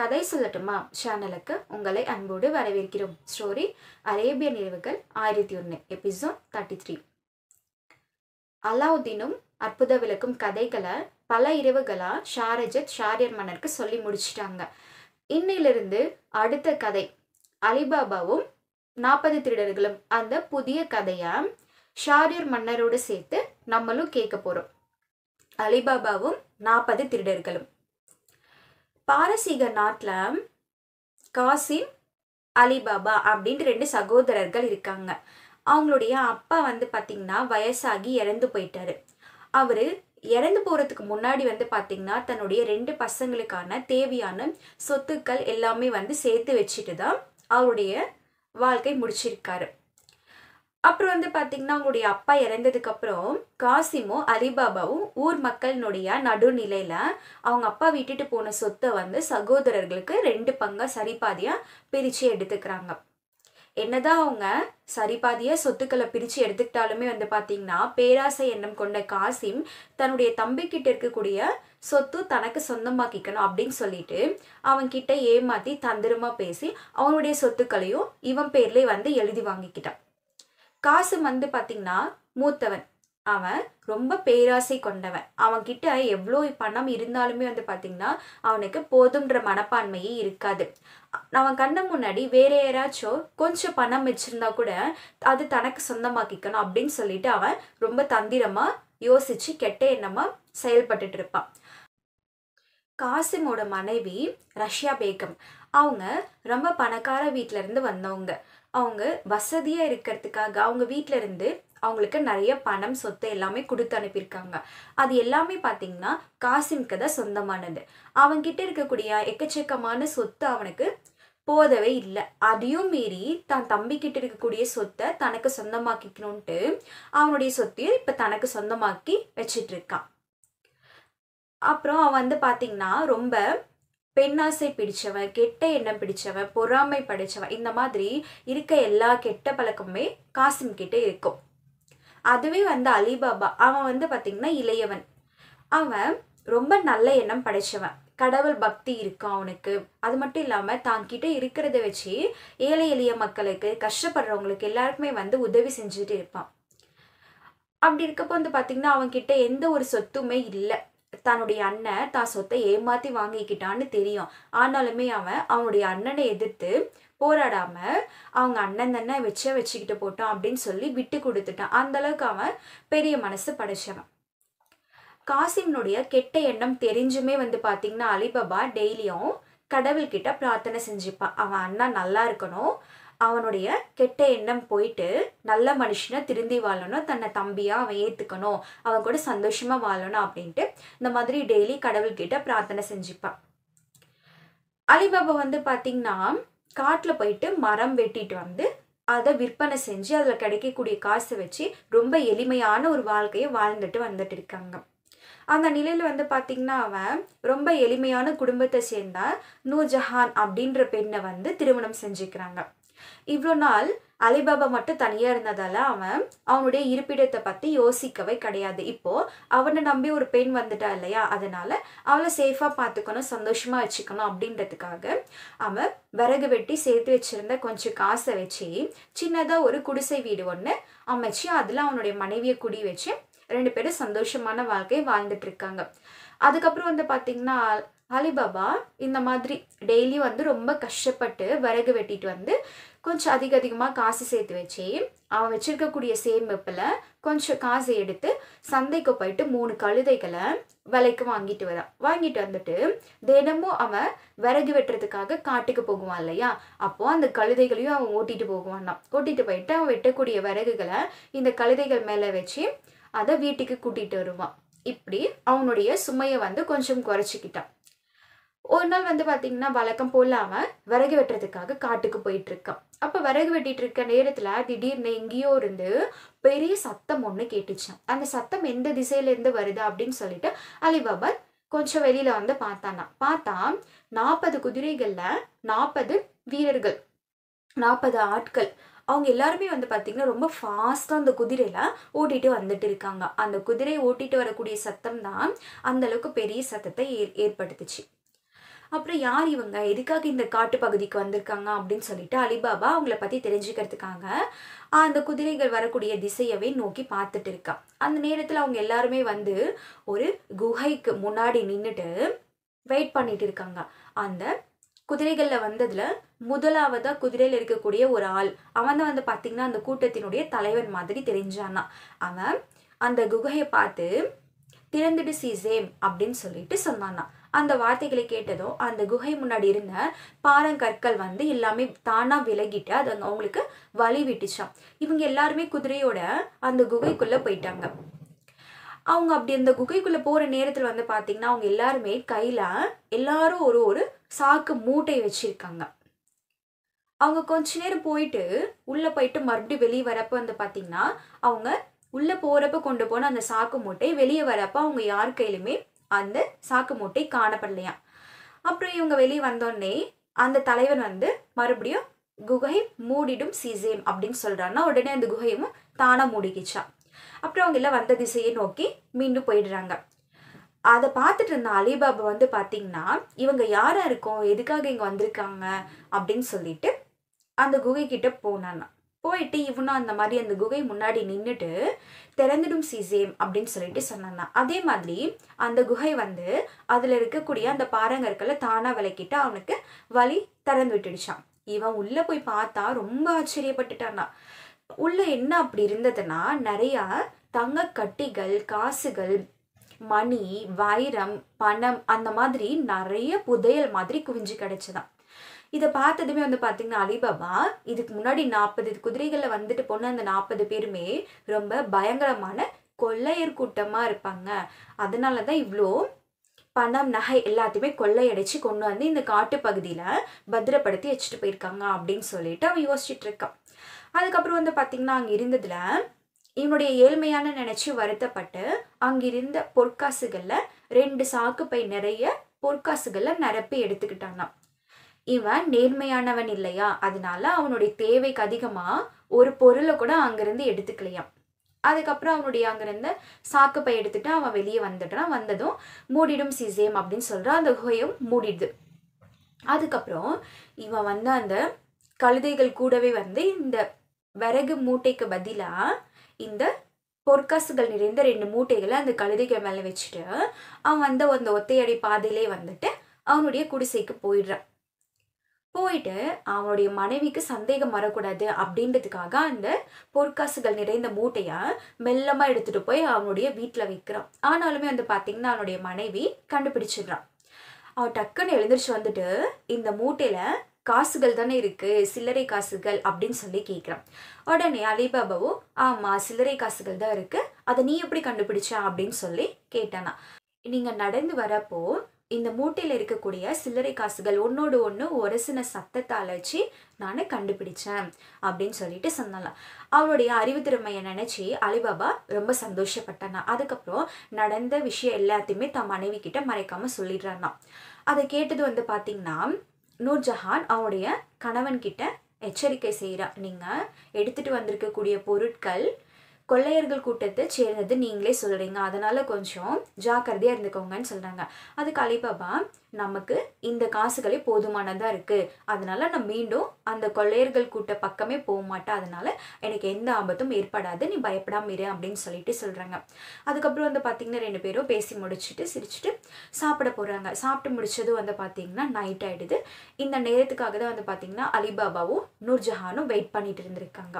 கதை சொல்லட்டுமா சேனலுக்கு உங்களை அன்போடு வரவேற்கிறோம் ஸ்டோரி அரேபிய நினைவுகள் ஆயிரத்தி ஒன்று எபிசோட் தேர்ட்டி த்ரீ அலாவுதீனும் அற்புத விளக்கும் கதைகளை பல இரவுகளா ஷாரஜத் ஷாரியர் மன்னருக்கு சொல்லி முடிச்சிட்டாங்க இன்னிலிருந்து அடுத்த கதை அலிபாபாவும் நாற்பது திருடர்களும் அந்த புதிய கதையை ஷாரியர் மன்னரோடு சேர்த்து நம்மளும் கேட்க போகிறோம் அலிபாபாவும் நாற்பது திருடர்களும் பாரசீக நாட்டில் காசிம் அலிபாபா அப்படின்ட்டு ரெண்டு சகோதரர்கள் இருக்காங்க அவங்களுடைய அப்பா வந்து பார்த்திங்கன்னா வயசாகி இறந்து போயிட்டாரு அவர் இறந்து போகிறதுக்கு முன்னாடி வந்து பார்த்திங்கன்னா தன்னுடைய ரெண்டு பசங்களுக்கான தேவையான சொத்துக்கள் எல்லாமே வந்து சேர்த்து வச்சுட்டு தான் அவருடைய வாழ்க்கை முடிச்சிருக்காரு அப்புறம் வந்து பார்த்தீங்கன்னா அவங்களுடைய அப்பா இறந்ததுக்கப்புறம் காசிமும் அலிபாபாவும் ஊர் மக்களினுடைய நடுநிலையில் அவங்க அப்பா விட்டுட்டு போன சொத்தை வந்து சகோதரர்களுக்கு ரெண்டு பங்காக சரிபாதியாக பிரித்து எடுத்துக்கிறாங்க என்னதான் அவங்க சரிபாதிய சொத்துக்களை பிரித்து எடுத்துக்கிட்டாலுமே வந்து பார்த்தீங்கன்னா பேராசை எண்ணம் கொண்ட காசிம் தன்னுடைய தம்பிக்கிட்ட இருக்கக்கூடிய சொத்து தனக்கு சொந்தமாக்கிக்கணும் அப்படின்னு சொல்லிட்டு கிட்ட ஏமாற்றி தந்திரமாக பேசி அவனுடைய சொத்துக்களையும் இவன் பேர்லேயே வந்து எழுதி வாங்கிக்கிட்டான் காசம் வந்து பார்த்திங்கன்னா மூத்தவன் அவன் ரொம்ப பேராசை கொண்டவன் அவன்கிட்ட எவ்வளோ பணம் இருந்தாலுமே வந்து பார்த்திங்கன்னா அவனுக்கு போதுன்ற மனப்பான்மையே இருக்காது அவன் கண்ண முன்னாடி வேற யாராச்சும் கொஞ்சம் பணம் வச்சுருந்தா கூட அது தனக்கு சொந்தமாக்கிக்கணும் அப்படின்னு சொல்லிட்டு அவன் ரொம்ப தந்திரமாக யோசித்து கெட்ட எண்ணமாக செயல்பட்டுட்டு இருப்பான் காசிமோட மனைவி ரஷ்யா பேகம் அவங்க ரொம்ப பணக்கார வீட்டிலேருந்து வந்தவங்க அவங்க வசதியாக இருக்கிறதுக்காக அவங்க வீட்டில் இருந்து அவங்களுக்கு நிறைய பணம் சொத்து எல்லாமே கொடுத்து அனுப்பியிருக்காங்க அது எல்லாமே பார்த்திங்கன்னா காசிம்க்கு தான் சொந்தமானது அவன்கிட்ட இருக்கக்கூடிய எக்கச்சக்கமான சொத்து அவனுக்கு போதவே இல்லை அதையும் மீறி தன் தம்பிக்கிட்ட இருக்கக்கூடிய சொத்தை தனக்கு சொந்தமாக்கிக்கணும்ட்டு அவனுடைய சொத்தையும் இப்போ தனக்கு சொந்தமாக்கி வச்சிட்ருக்கான் அப்புறம் அவன் வந்து பார்த்திங்கன்னா ரொம்ப பெண்ணாசை பிடிச்சவ கெட்ட எண்ணம் பிடிச்சவ பொறாமை படைச்சவன் இந்த மாதிரி இருக்க எல்லா கெட்ட பழக்கமுமே காசிம் கிட்ட இருக்கும் அதுவே வந்து அலிபாபா அவன் வந்து பார்த்திங்கன்னா இளையவன் அவன் ரொம்ப நல்ல எண்ணம் படைச்சவன் கடவுள் பக்தி இருக்கும் அவனுக்கு அது மட்டும் இல்லாமல் தான் கிட்டே இருக்கிறத வச்சு ஏழை எளிய மக்களுக்கு கஷ்டப்படுறவங்களுக்கு எல்லாருக்குமே வந்து உதவி செஞ்சுட்டு இருப்பான் அப்படி இருக்கப்போ வந்து பார்த்திங்கன்னா அவன்கிட்ட எந்த ஒரு சொத்துமே இல்லை தன்னுடைய அண்ணன் தான் சொத்தை ஏமாற்றி வாங்கிக்கிட்டான்னு தெரியும் ஆனாலுமே அவன் அவனுடைய அண்ணனை எதிர்த்து போராடாம அவங்க அண்ணன் தானே வச்ச வச்சுக்கிட்டு போட்டோம் அப்படின்னு சொல்லி விட்டு கொடுத்துட்டான் அந்த அளவுக்கு அவன் பெரிய மனசு படைச்சவன் காசிம்னுடைய கெட்ட எண்ணம் தெரிஞ்சுமே வந்து பார்த்திங்கன்னா அலிபாபா டெய்லியும் கடவுள்கிட்ட பிரார்த்தனை செஞ்சுப்பான் அவன் அண்ணா நல்லா இருக்கணும் அவனுடைய கெட்ட எண்ணம் போயிட்டு நல்ல மனுஷனை திருந்தி வாழணும் தன்னை தம்பியாக அவன் ஏற்றுக்கணும் அவன் கூட சந்தோஷமாக வாழணும் அப்படின்ட்டு இந்த மாதிரி டெய்லி கடவுள்கிட்ட பிரார்த்தனை செஞ்சுப்பான் அலிபாபா வந்து பார்த்தீங்கன்னா காட்டில் போயிட்டு மரம் வெட்டிட்டு வந்து அதை விற்பனை செஞ்சு அதில் கிடைக்கக்கூடிய காசை வச்சு ரொம்ப எளிமையான ஒரு வாழ்க்கையை வாழ்ந்துட்டு வந்துட்டு இருக்காங்க அந்த நிலையில் வந்து பார்த்திங்கன்னா அவன் ரொம்ப எளிமையான குடும்பத்தை சேர்ந்த நூர்ஜஹான் அப்படின்ற பெண்ணை வந்து திருமணம் செஞ்சுக்கிறாங்க இவ்வளோ நாள் அலிபாபா மட்டும் தனியாக இருந்ததால் அவன் அவனுடைய இருப்பிடத்தை பற்றி யோசிக்கவே கிடையாது இப்போது அவனை நம்பி ஒரு பெண் வந்துட்டா இல்லையா அதனால் அவளை சேஃபாக பார்த்துக்கணும் சந்தோஷமாக வச்சுக்கணும் அப்படின்றதுக்காக அவன் விறகு வெட்டி சேர்த்து வச்சுருந்த கொஞ்சம் காசை வச்சு சின்னதாக ஒரு குடிசை வீடு ஒன்று அமைச்சு அதில் அவனுடைய மனைவியை குடி வச்சு ரெண்டு பேரும் சந்தோஷமான வாழ்க்கையை வாழ்ந்துட்டுருக்காங்க அதுக்கப்புறம் வந்து பார்த்திங்கன்னா அலிபாபா இந்த மாதிரி டெய்லி வந்து ரொம்ப கஷ்டப்பட்டு விறகு வெட்டிட்டு வந்து கொஞ்சம் அதிக அதிகமாக காசு சேர்த்து வச்சு அவன் வச்சிருக்கக்கூடிய சேமிப்பில் கொஞ்சம் காசு எடுத்து சந்தைக்கு போயிட்டு மூணு கழுதைகளை விலைக்கு வாங்கிட்டு வரான் வாங்கிட்டு வந்துட்டு தினமும் அவன் விறகு வெட்டுறதுக்காக காட்டுக்கு போகுவான் இல்லையா அப்போது அந்த கழுதைகளையும் அவன் ஓட்டிகிட்டு போகுவான்னா ஓட்டிகிட்டு போயிட்டு அவன் வெட்டக்கூடிய விறகுகளை இந்த கழுதைகள் மேலே வச்சு அதை வீட்டுக்கு கூட்டிகிட்டு வருவான் இப்படி அவனுடைய சுமையை வந்து கொஞ்சம் குறைச்சிக்கிட்டான் ஒரு நாள் வந்து பார்த்தீங்கன்னா வழக்கம் போல் அவன் விறகு வெட்டுறதுக்காக காட்டுக்கு போயிட்டு இருக்கான் அப்போ விறகு வெட்டிட்டு இருக்க நேரத்தில் திடீர்னு எங்கேயோ இருந்து பெரிய சத்தம் ஒன்று கேட்டுச்சான் அந்த சத்தம் எந்த திசையிலேருந்து வருது அப்படின்னு சொல்லிட்டு அலிபாபர் கொஞ்சம் வெளியில் வந்து பார்த்தானா பார்த்தா நாற்பது குதிரைகளில் நாற்பது வீரர்கள் நாற்பது ஆட்கள் அவங்க எல்லாருமே வந்து பார்த்திங்கன்னா ரொம்ப ஃபாஸ்ட்டாக அந்த குதிரையில் ஓட்டிகிட்டு வந்துட்டு இருக்காங்க அந்த குதிரை ஓட்டிகிட்டு வரக்கூடிய சத்தம் தான் அந்தளவுக்கு பெரிய சத்தத்தை ஏ ஏற்படுத்துச்சு அப்புறம் யார் இவங்க எதுக்காக இந்த காட்டு பகுதிக்கு வந்திருக்காங்க அப்படின்னு சொல்லிட்டு அலிபாபா அவங்கள பற்றி தெரிஞ்சுக்கிறதுக்காக அந்த குதிரைகள் வரக்கூடிய திசையவே நோக்கி பார்த்துட்டு இருக்கா அந்த நேரத்தில் அவங்க எல்லாருமே வந்து ஒரு குகைக்கு முன்னாடி நின்றுட்டு வெயிட் பண்ணிட்டு இருக்காங்க அந்த குதிரைகளில் வந்ததில் முதலாவதாக குதிரையில் இருக்கக்கூடிய ஒரு ஆள் அவன் தான் வந்து பார்த்திங்கன்னா அந்த கூட்டத்தினுடைய தலைவன் மாதிரி தெரிஞ்சானா அவன் அந்த குகையை பார்த்து திறந்துடு சீசேம் அப்படின்னு சொல்லிட்டு சொன்னான்னா அந்த வார்த்தைகளை கேட்டதோ அந்த குகை முன்னாடி இருந்த பாறங்கற்கள் வந்து எல்லாமே தானாக விலகிட்டு அது அவங்களுக்கு வழி விட்டுச்சான் இவங்க எல்லாருமே குதிரையோட அந்த குகைக்குள்ளே போயிட்டாங்க அவங்க அப்படி அந்த குகைக்குள்ளே போகிற நேரத்தில் வந்து பார்த்தீங்கன்னா அவங்க எல்லாருமே கையில் எல்லாரும் ஒரு ஒரு சாக்கு மூட்டை வச்சுருக்காங்க அவங்க கொஞ்ச நேரம் போயிட்டு உள்ளே போயிட்டு மறுபடியும் வெளியே வரப்போ வந்து பார்த்தீங்கன்னா அவங்க உள்ளே போகிறப்ப கொண்டு போன அந்த சாக்கு மூட்டை வெளியே வரப்போ அவங்க யார் கையிலுமே அந்த சாக்கு மூட்டை காணப்படலையாம் அப்புறம் இவங்க வெளியே வந்தோடனே அந்த தலைவன் வந்து மறுபடியும் குகை மூடிடும் சீசேம் அப்படின்னு சொல்கிறான்னா உடனே அந்த குகையும் தானாக மூடிக்கிச்சா அப்புறம் அவங்க எல்லாம் வந்த திசையை நோக்கி மீண்டும் போயிடுறாங்க அதை பார்த்துட்டு இருந்த அலிபாபா வந்து பார்த்தீங்கன்னா இவங்க யாராக இருக்கோம் எதுக்காக இங்கே வந்திருக்காங்க அப்படின்னு சொல்லிட்டு அந்த குகை கிட்ட போனான்னா போயிட்டு இவனும் அந்த மாதிரி அந்த குகை முன்னாடி நின்றுட்டு திறந்துடும் சீசேம் அப்படின்னு சொல்லிட்டு சொன்னான் அதே மாதிரி அந்த குகை வந்து அதில் இருக்கக்கூடிய அந்த பாறைங்கற்களை தானாக விளக்கிட்டு அவனுக்கு வழி திறந்து விட்டுடுச்சான் இவன் உள்ளே போய் பார்த்தா ரொம்ப ஆச்சரியப்பட்டுட்டான்னா உள்ளே என்ன அப்படி இருந்ததுன்னா நிறையா தங்க கட்டிகள் காசுகள் மணி வைரம் பணம் அந்த மாதிரி நிறைய புதையல் மாதிரி குவிஞ்சு கிடச்சிதான் இதை பார்த்ததுமே வந்து பார்த்திங்கன்னா அலிபாபா இதுக்கு முன்னாடி நாற்பது குதிரைகளில் வந்துட்டு போன அந்த நாற்பது பேருமே ரொம்ப பயங்கரமான கொள்ளையர் கூட்டமாக இருப்பாங்க அதனால தான் இவ்வளோ பணம் நகை எல்லாத்தையுமே கொள்ளையடிச்சு கொண்டு வந்து இந்த காட்டு பகுதியில் பத்திரப்படுத்தி வச்சுட்டு போயிருக்காங்க அப்படின்னு சொல்லிட்டு அவன் யோசிச்சுட்டு இருக்கான் அதுக்கப்புறம் வந்து பார்த்திங்கன்னா அங்கே இருந்ததில் இவனுடைய ஏழ்மையான நினைச்சி வருத்தப்பட்டு அங்கிருந்த பொற்காசுகளில் ரெண்டு சாக்கு பை நிறைய பொற்காசுகளில் நிரப்பி எடுத்துக்கிட்டாங்க இவன் நேர்மையானவன் இல்லையா அதனால அவனுடைய தேவைக்கு அதிகமாக ஒரு பொருளை கூட அங்கேருந்து எடுத்துக்கலையாம் அதுக்கப்புறம் அவனுடைய அங்கேருந்து சாக்குப்பை எடுத்துட்டு அவன் வெளியே வந்துடுறான் வந்ததும் மூடிடும் சிசேம் அப்படின்னு சொல்கிறான் அந்த குகையும் மூடிடுது அதுக்கப்புறம் இவன் வந்து அந்த கழுதைகள் கூடவே வந்து இந்த விறகு மூட்டைக்கு பதிலாக இந்த பொற்காசுகள் நிறைந்த ரெண்டு மூட்டைகளை அந்த கழுதைகள் மேலே வச்சுட்டு அவன் வந்து அந்த ஒத்தையடி பாதையிலே வந்துட்டு அவனுடைய குடிசைக்கு போயிடுறான் போயிட்டு அவனுடைய மனைவிக்கு சந்தேகம் வரக்கூடாது அப்படின்றதுக்காக அந்த பொற்காசுகள் நிறைந்த மூட்டையை மெல்லமாக எடுத்துகிட்டு போய் அவனுடைய வீட்டில் வைக்கிறான் ஆனாலுமே வந்து பார்த்திங்கன்னா அவனுடைய மனைவி கண்டுபிடிச்சிடுறான் அவன் டக்குன்னு எழுந்திரிச்சு வந்துட்டு இந்த மூட்டையில் காசுகள் தானே இருக்குது சில்லறை காசுகள் அப்படின்னு சொல்லி கேட்குறான் உடனே அலிபாபாவும் ஆமாம் சில்லறை காசுகள் தான் இருக்குது அதை நீ எப்படி கண்டுபிடிச்ச அப்படின்னு சொல்லி கேட்டானா நீங்கள் நடந்து வரப்போ இந்த மூட்டையில் இருக்கக்கூடிய சில்லறை காசுகள் ஒன்றோடு ஒன்று ஒரசின சத்தத்தை அழைச்சி நான் கண்டுபிடிச்சேன் அப்படின்னு சொல்லிட்டு அவருடைய அறிவு அறிவுத்திறமையை நினச்சி அலிபாபா ரொம்ப சந்தோஷப்பட்டானா அதுக்கப்புறம் நடந்த விஷயம் எல்லாத்தையுமே தன் மனைவி கிட்ட மறைக்காமல் சொல்லிடுறான்னா அதை கேட்டது வந்து பார்த்தீங்கன்னா நூர்ஜஹான் அவனுடைய கணவன்கிட்ட எச்சரிக்கை செய்கிறான் நீங்கள் எடுத்துகிட்டு வந்திருக்கக்கூடிய பொருட்கள் கொள்ளையர்கள் கூட்டத்தை சேர்ந்தது நீங்களே சொல்கிறீங்க அதனால் கொஞ்சம் ஜாக்கிரதையாக இருந்துக்கோங்கன்னு சொல்கிறாங்க அதுக்கு அலிபாபா நமக்கு இந்த காசுகளே போதுமானதாக இருக்குது அதனால் நான் மீண்டும் அந்த கொள்ளையர்கள் கூட்ட பக்கமே போக மாட்டேன் அதனால் எனக்கு எந்த ஆபத்தும் ஏற்படாது நீ பயப்படாமல் இரு அப்படின்னு சொல்லிட்டு சொல்கிறாங்க அதுக்கப்புறம் வந்து பார்த்திங்கன்னா ரெண்டு பேரும் பேசி முடிச்சுட்டு சிரிச்சுட்டு சாப்பிட போகிறாங்க சாப்பிட்டு முடித்ததும் வந்து பார்த்திங்கன்னா நைட் ஆகிடுது இந்த நேரத்துக்காக தான் வந்து பார்த்திங்கன்னா அலிபாபாவும் நூர்ஜஹானும் வெயிட் பண்ணிட்டு இருந்திருக்காங்க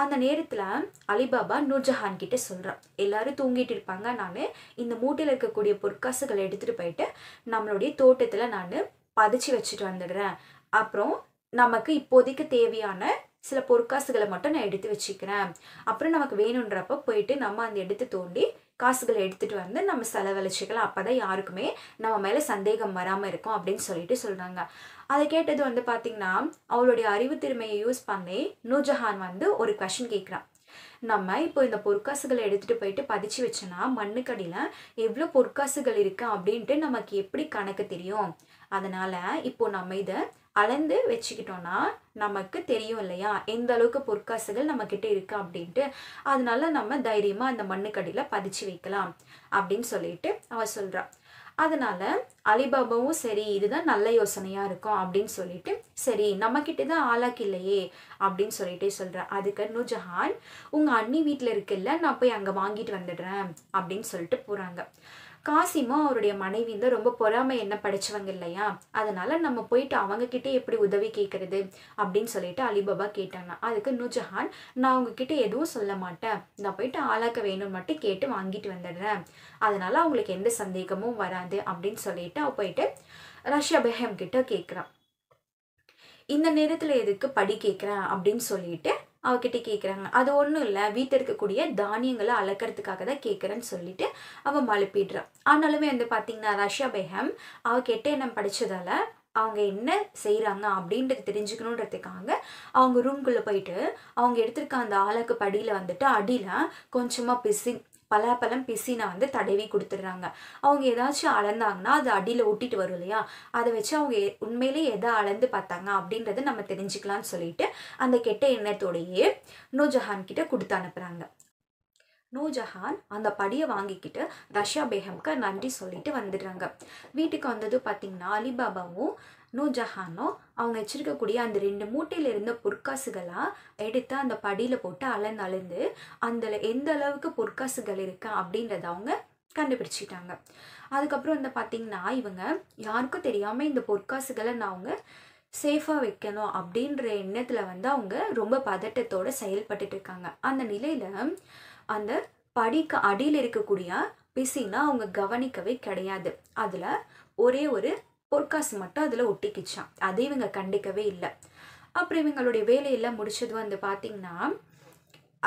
அந்த நேரத்தில் அலிபாபா நூர்ஜஹான் கிட்ட சொல்கிறான் எல்லாரும் தூங்கிட்டு இருப்பாங்க நான் இந்த மூட்டையில் இருக்கக்கூடிய பொற்காசுகளை எடுத்துகிட்டு போயிட்டு நம்மளுடைய தோட்டத்தில் நான் பதிச்சு வச்சுட்டு வந்துடுறேன் அப்புறம் நமக்கு இப்போதைக்கு தேவையான சில பொற்காசுகளை மட்டும் நான் எடுத்து வச்சுக்கிறேன் அப்புறம் நமக்கு வேணுன்றப்போ போயிட்டு நம்ம அந்த எடுத்து தோண்டி காசுகளை எடுத்துகிட்டு வந்து நம்ம செலவழிச்சிக்கலாம் அப்போ தான் யாருக்குமே நம்ம மேலே சந்தேகம் வராமல் இருக்கும் அப்படின்னு சொல்லிட்டு சொல்கிறாங்க அதை கேட்டது வந்து பார்த்தீங்கன்னா அவளுடைய அறிவு திறமையை யூஸ் பண்ணி நூர்ஜஹான் வந்து ஒரு கொஷின் கேட்குறான் நம்ம இப்போ இந்த பொற்காசுகளை எடுத்துகிட்டு போயிட்டு பதிச்சு வச்சோன்னா மண்ணுக்கடியில் எவ்வளோ பொற்காசுகள் இருக்குது அப்படின்ட்டு நமக்கு எப்படி கணக்கு தெரியும் அதனால் இப்போ நம்ம இதை அளந்து வச்சுக்கிட்டோன்னா நமக்கு தெரியும் இல்லையா எந்த அளவுக்கு பொற்காசுகள் நம்மக்கிட்ட இருக்குது அப்படின்ட்டு அதனால நம்ம தைரியமாக அந்த மண்ணுக்கடியில் பதிச்சு வைக்கலாம் அப்படின்னு சொல்லிட்டு அவ சொல்கிறா அதனால் அலிபாபாவும் சரி இதுதான் நல்ல யோசனையாக இருக்கும் அப்படின்னு சொல்லிட்டு சரி நம்மக்கிட்ட தான் ஆளாக்கு இல்லையே அப்படின்னு சொல்லிட்டு சொல்கிறேன் அதுக்கு நூஜஹான் உங்கள் அண்ணி வீட்டில் இருக்குல்ல நான் போய் அங்கே வாங்கிட்டு வந்துடுறேன் அப்படின்னு சொல்லிட்டு போகிறாங்க காசிமோ அவருடைய மனைவி வந்து ரொம்ப பொறாமை என்ன படித்தவங்க இல்லையா அதனால் நம்ம போயிட்டு அவங்கக்கிட்டே எப்படி உதவி கேட்குறது அப்படின்னு சொல்லிட்டு அலிபாபா கேட்டானா அதுக்கு நூஜஹான் நான் உங்ககிட்ட எதுவும் சொல்ல மாட்டேன் நான் போயிட்டு ஆளாக்க வேணும்னு மட்டும் கேட்டு வாங்கிட்டு வந்துடுறேன் அதனால் அவங்களுக்கு எந்த சந்தேகமும் வராது அப்படின்னு சொல்லிட்டு அவ போயிட்டு ரஷ்யா பெஹம் கிட்ட கேட்குறான் இந்த நேரத்தில் எதுக்கு படி கேட்குறேன் அப்படின்னு சொல்லிட்டு அவகிட்ட கேட்குறாங்க அது ஒன்றும் இல்லை வீட்டில் இருக்கக்கூடிய தானியங்களை அளக்கிறதுக்காக தான் கேட்குறேன்னு சொல்லிட்டு அவள் மழுப்பிடுறான் ஆனாலுமே வந்து பார்த்திங்கன்னா ரஷ்யா பேகம் அவள் கெட்ட எண்ணம் படித்ததால் அவங்க என்ன செய்கிறாங்க அப்படின்றது தெரிஞ்சுக்கணுன்றதுக்காக அவங்க ரூம்குள்ளே போயிட்டு அவங்க எடுத்திருக்க அந்த ஆளுக்கு படியில் வந்துட்டு அடியில் கொஞ்சமாக பிசின் பலாப்பழம் பிசினை வந்து தடவி கொடுத்துட்றாங்க அவங்க ஏதாச்சும் அளந்தாங்கன்னா அது அடியில் ஒட்டிட்டு வரும் இல்லையா அதை வச்சு அவங்க உண்மையிலே எதை அளந்து பார்த்தாங்க அப்படின்றத நம்ம தெரிஞ்சுக்கலாம்னு சொல்லிட்டு அந்த கெட்ட எண்ணத்தோடையே நூஜஹான் கிட்ட கொடுத்து அனுப்புகிறாங்க நூஜஹான் அந்த படியை வாங்கிக்கிட்டு ரஷ்யா பேகம்க்கு நன்றி சொல்லிட்டு வந்துடுறாங்க வீட்டுக்கு வந்ததும் பார்த்திங்கன்னா அலிபாபாவும் நூஜஹானோ அவங்க வச்சிருக்கக்கூடிய அந்த ரெண்டு மூட்டையில் இருந்த பொற்காசுகளாக எடுத்து அந்த படியில் போட்டு அளந்து அளந்து அதில் எந்த அளவுக்கு பொற்காசுகள் இருக்கா அப்படின்றத அவங்க கண்டுபிடிச்சிட்டாங்க அதுக்கப்புறம் வந்து பார்த்திங்கன்னா இவங்க யாருக்கும் தெரியாமல் இந்த பொற்காசுகளை நான் அவங்க சேஃபாக வைக்கணும் அப்படின்ற எண்ணத்தில் வந்து அவங்க ரொம்ப பதட்டத்தோடு செயல்பட்டுட்டு இருக்காங்க அந்த நிலையில் அந்த படிக்கு அடியில் இருக்கக்கூடிய பிசினா அவங்க கவனிக்கவே கிடையாது அதில் ஒரே ஒரு பொற்காசு மட்டும் அதில் ஒட்டிக்கிச்சான் அது இவங்க கண்டிக்கவே இல்லை அப்புறம் இவங்களுடைய வேலையெல்லாம் முடிச்சது வந்து பார்த்திங்கன்னா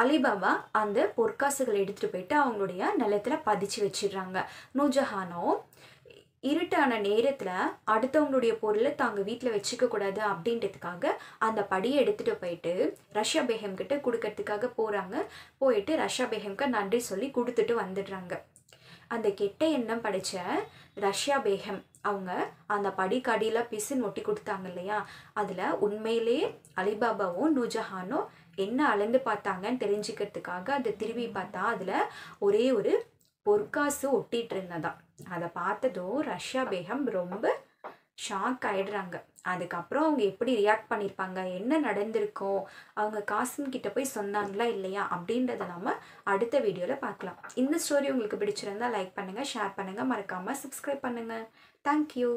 அலிபாபா அந்த பொற்காசுகளை எடுத்துகிட்டு போயிட்டு அவங்களுடைய நிலத்தில் பதிச்சு வச்சிடுறாங்க நூஜஹானோ இருட்டான நேரத்தில் அடுத்தவங்களுடைய பொருளை தாங்க வீட்டில் வச்சுக்கக்கூடாது அப்படின்றதுக்காக அந்த படியை எடுத்துகிட்டு போயிட்டு ரஷ்யா பேகம் கிட்ட கொடுக்கறதுக்காக போகிறாங்க போயிட்டு ரஷ்யா பேகம்க்கு நன்றி சொல்லி கொடுத்துட்டு வந்துடுறாங்க அந்த கெட்ட எண்ணம் படித்த ரஷ்யா பேகம் அவங்க அந்த படிக்கடியில் பிசுன்னு ஒட்டி கொடுத்தாங்க இல்லையா அதில் உண்மையிலேயே அலிபாபாவும் நூஜஹானும் என்ன அளந்து பார்த்தாங்கன்னு தெரிஞ்சுக்கிறதுக்காக அதை திரும்பி பார்த்தா அதில் ஒரே ஒரு பொற்காசு ஒட்டிகிட்டு இருந்ததான் அதை பார்த்ததும் ரஷ்யா பேகம் ரொம்ப ஷாக் ஆகிடுறாங்க அதுக்கப்புறம் அவங்க எப்படி ரியாக்ட் பண்ணியிருப்பாங்க என்ன நடந்திருக்கும் அவங்க காசும் கிட்ட போய் சொன்னாங்களா இல்லையா அப்படின்றத நம்ம அடுத்த வீடியோவில் பார்க்கலாம் இந்த ஸ்டோரி உங்களுக்கு பிடிச்சிருந்தால் லைக் பண்ணுங்கள் ஷேர் பண்ணுங்கள் மறக்காமல் சப்ஸ்கிரைப் பண்ணுங்கள் தேங்க்யூ